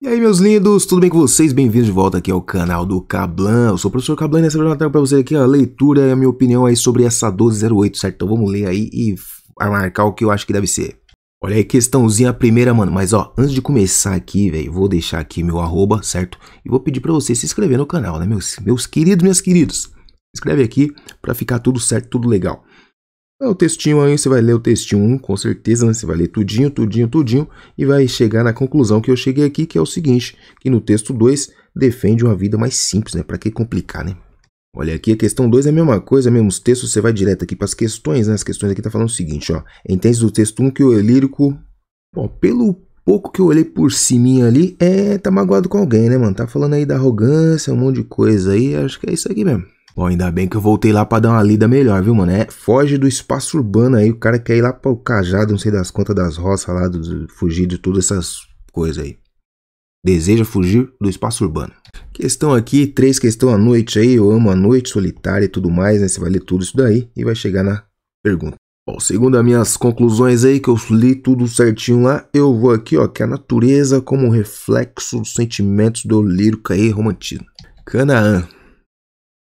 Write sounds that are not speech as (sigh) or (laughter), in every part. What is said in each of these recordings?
E aí, meus lindos, tudo bem com vocês? Bem-vindos de volta aqui ao canal do Cablan. Eu sou o professor Cablan e nessa vez é eu trago para vocês aqui a leitura e a minha opinião aí sobre essa 1208, certo? Então vamos ler aí e marcar o que eu acho que deve ser. Olha aí, questãozinha primeira, mano. Mas ó, antes de começar aqui, velho, vou deixar aqui meu arroba, certo? E vou pedir para você se inscrever no canal, né, meus, meus queridos, minhas queridas? Se inscreve aqui para ficar tudo certo, tudo legal. É o textinho aí, você vai ler o textinho 1, com certeza, né? Você vai ler tudinho, tudinho, tudinho e vai chegar na conclusão que eu cheguei aqui, que é o seguinte, que no texto 2 defende uma vida mais simples, né? Para que complicar, né? Olha aqui, a questão 2 é a mesma coisa, mesmos textos, você vai direto aqui para as questões, né? As questões aqui tá falando o seguinte, ó. Entende do texto 1 um que o é lírico, bom, pelo pouco que eu olhei por cima ali, é tá magoado com alguém, né, mano? Tá falando aí da arrogância, um monte de coisa aí, acho que é isso aqui mesmo. Bom, ainda bem que eu voltei lá pra dar uma lida melhor, viu, mano? É, foge do espaço urbano aí, o cara quer ir lá pro cajado, não sei das contas das roças lá, do, fugir de todas essas coisas aí. Deseja fugir do espaço urbano. Questão aqui, três questão à noite aí, eu amo a noite, solitária e tudo mais, né? Você vai ler tudo isso daí e vai chegar na pergunta. Bom, segundo as minhas conclusões aí, que eu li tudo certinho lá, eu vou aqui, ó, que a natureza como reflexo dos sentimentos do lírico aí romantismo. Canaã.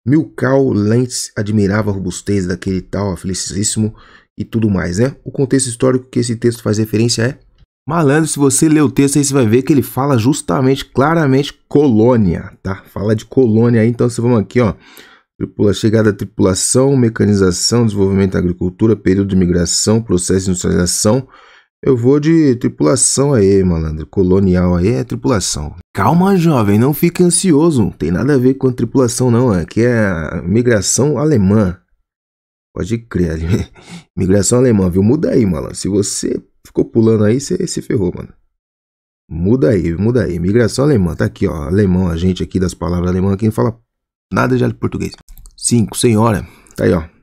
Milkau Lentz admirava a robustez daquele tal felicíssimo e tudo mais, né? O contexto histórico que esse texto faz referência é Malandro, se você ler o texto aí, você vai ver que ele fala justamente, claramente, colônia, tá? Fala de colônia aí, então vamos aqui, ó. Tripula, chegada da tripulação, mecanização, desenvolvimento da agricultura, período de migração, processo de industrialização, eu vou de tripulação aí, malandro. Colonial aí é tripulação. Calma, jovem, não fique ansioso. Tem nada a ver com a tripulação, não. Aqui é a migração alemã. Pode crer. (laughs) migração alemã, viu? Muda aí, malandro. Se você ficou pulando aí, você se ferrou, mano. Muda aí, muda aí. Migração alemã, tá aqui, ó. Alemão, a gente aqui das palavras alemã, aqui não fala nada já de português. Cinco, senhora. Tá aí, ó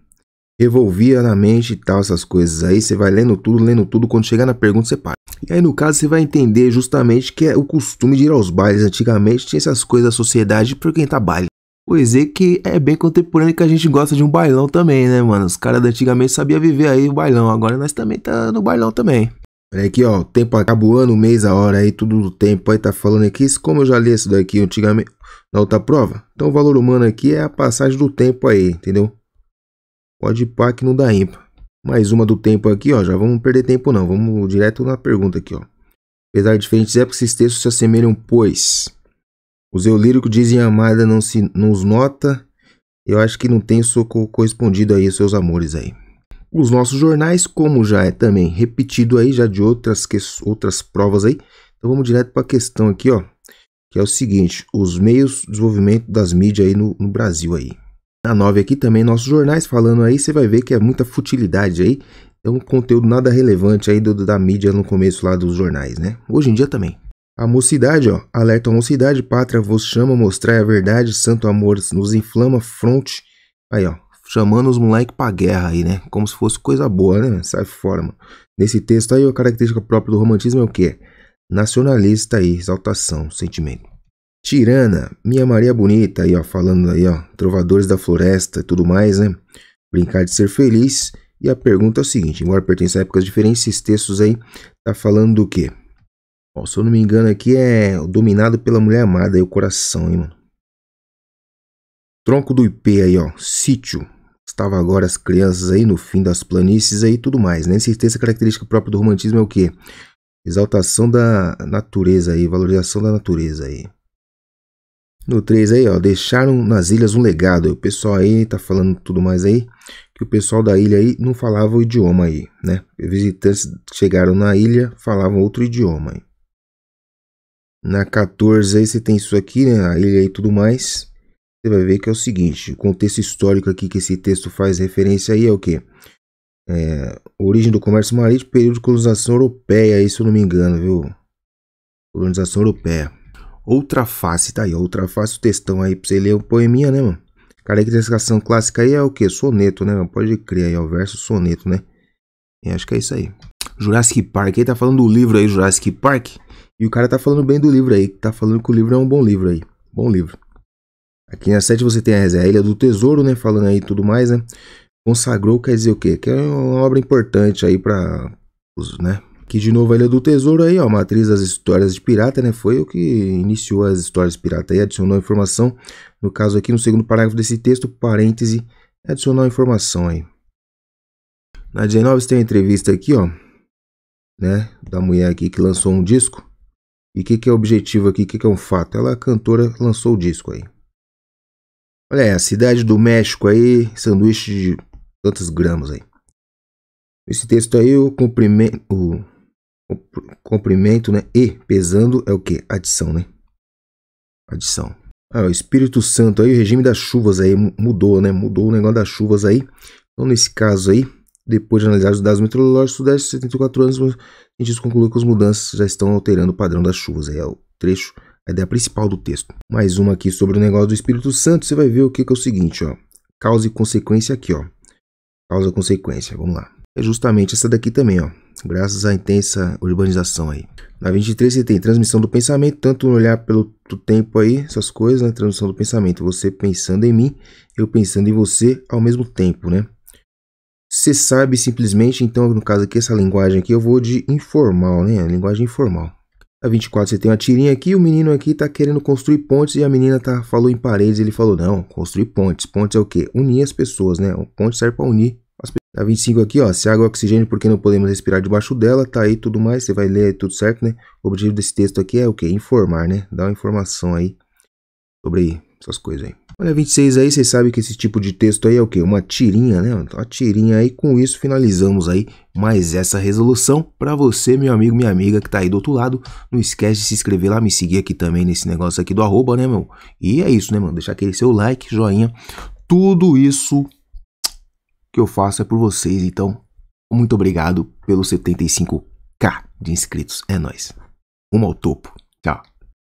revolvia na mente e tal, essas coisas aí. Você vai lendo tudo, lendo tudo. Quando chegar na pergunta, você para. E aí, no caso, você vai entender justamente que é o costume de ir aos bailes. Antigamente tinha essas coisas da sociedade por quem tá baile. Pois é que é bem contemporâneo que a gente gosta de um bailão também, né, mano? Os caras antigamente sabiam viver aí o bailão, agora nós também tá no bailão também. Peraí aqui, ó, o tempo acabou ano, mês, a hora aí, tudo do tempo aí tá falando aqui. Como eu já li isso daqui antigamente na outra prova, então o valor humano aqui é a passagem do tempo aí, entendeu? Pode pá que não dá ímpar. Mais uma do tempo aqui, ó. Já vamos perder tempo não. Vamos direto na pergunta aqui, ó. Apesar de diferentes épocas, esses textos se assemelham, pois. Os eu lírico dizem amada não se nos nota. Eu acho que não tem soco correspondido aí seus amores aí. Os nossos jornais, como já é também repetido aí, já de outras, que, outras provas aí. Então vamos direto para a questão aqui, ó. Que é o seguinte: os meios de desenvolvimento das mídias aí no, no Brasil aí a 9 aqui também, nossos jornais falando aí, você vai ver que é muita futilidade aí. É um conteúdo nada relevante aí do, da mídia no começo lá dos jornais, né? Hoje em dia também. A mocidade, ó, alerta a mocidade, pátria vos chama, mostrar a verdade, santo amor nos inflama, fronte. Aí, ó, chamando os moleques pra guerra aí, né? Como se fosse coisa boa, né? Sai fora, mano. Nesse texto aí, a característica própria do romantismo é o quê? Nacionalista aí, exaltação, sentimento. Tirana, minha Maria Bonita, aí ó, falando aí ó, trovadores da floresta e tudo mais, né? Brincar de ser feliz. E a pergunta é o seguinte, embora pertença a épocas diferentes, esses textos aí tá falando do quê? Ó, se eu não me engano aqui é dominado pela mulher amada e o coração, hein, mano? Tronco do IP aí, ó, sítio. Estava agora as crianças aí no fim das planícies aí tudo mais, né? Esse texto, a é característica própria do romantismo é o quê? Exaltação da natureza aí, valorização da natureza aí. No 3 aí, ó, deixaram nas ilhas um legado. O pessoal aí tá falando tudo mais aí, que o pessoal da ilha aí não falava o idioma aí, né? Visitantes chegaram na ilha, falavam outro idioma aí. Na 14 aí você tem isso aqui, né? A ilha e tudo mais. Você vai ver que é o seguinte, o contexto histórico aqui que esse texto faz referência aí é o que? É, origem do comércio marítimo, período de colonização europeia, aí, se eu não me engano, viu? Colonização europeia. Outra face, tá aí, outra face, o textão aí pra você ler é um poeminha, né, mano? Caracterização clássica aí é o que? Soneto, né? Mano? Pode crer aí, ó, o verso soneto, né? E acho que é isso aí. Jurassic Park, aí tá falando do livro aí, Jurassic Park. E o cara tá falando bem do livro aí, tá falando que o livro é um bom livro aí. Bom livro. Aqui na 7 você tem a Ilha do Tesouro, né? Falando aí tudo mais, né? Consagrou quer dizer o quê? Que é uma obra importante aí para os, né? Aqui de novo a Ilha do Tesouro aí, ó, matriz das histórias de pirata, né? Foi o que iniciou as histórias de pirata e adicionou informação. No caso aqui, no segundo parágrafo desse texto, parêntese, adicionou informação aí. Na 19 você tem uma entrevista aqui, ó, né? Da mulher aqui que lançou um disco. E o que, que é o objetivo aqui? O que, que é um fato? Ela, cantora, lançou o disco aí. Olha aí, a cidade do México aí, sanduíche de tantos gramas aí. Esse texto aí, o cumprimento comprimento, né? E pesando é o que? Adição, né? Adição. Ah, o Espírito Santo aí, o regime das chuvas aí mudou, né? Mudou o negócio das chuvas aí. Então, nesse caso aí, depois de analisar os dados meteorológicos, Sudeste, 74 anos, a gente concluiu que as mudanças já estão alterando o padrão das chuvas. Aí é o trecho, a ideia principal do texto. Mais uma aqui sobre o negócio do Espírito Santo, você vai ver o que, que é o seguinte, ó. Causa e consequência aqui, ó. Causa e consequência, vamos lá. É justamente essa daqui também, ó graças à intensa urbanização aí. Na 23 você tem transmissão do pensamento, tanto no olhar pelo tempo aí, essas coisas, né? Transmissão do pensamento, você pensando em mim, eu pensando em você ao mesmo tempo, né? Você sabe simplesmente, então no caso aqui, essa linguagem aqui, eu vou de informal, né? Linguagem informal. Na 24 você tem uma tirinha aqui, o menino aqui tá querendo construir pontes e a menina tá, falou em paredes, ele falou, não, construir pontes. Pontes é o quê? Unir as pessoas, né? O ponte serve para unir a tá 25 aqui, ó. Se água é oxigênio, porque não podemos respirar debaixo dela, tá aí tudo mais. Você vai ler aí tudo certo, né? O objetivo desse texto aqui é o quê? Informar, né? Dar uma informação aí sobre essas coisas aí. Olha, 26 aí, vocês sabem que esse tipo de texto aí é o quê? Uma tirinha, né? Uma tirinha aí. Com isso, finalizamos aí mais essa resolução. Para você, meu amigo, minha amiga que tá aí do outro lado, não esquece de se inscrever lá, me seguir aqui também nesse negócio aqui do arroba, né, meu? E é isso, né, mano? Deixar aquele seu like, joinha. Tudo isso que eu faço é por vocês, então muito obrigado pelos 75k de inscritos. É nós. Uma ao topo. Tchau.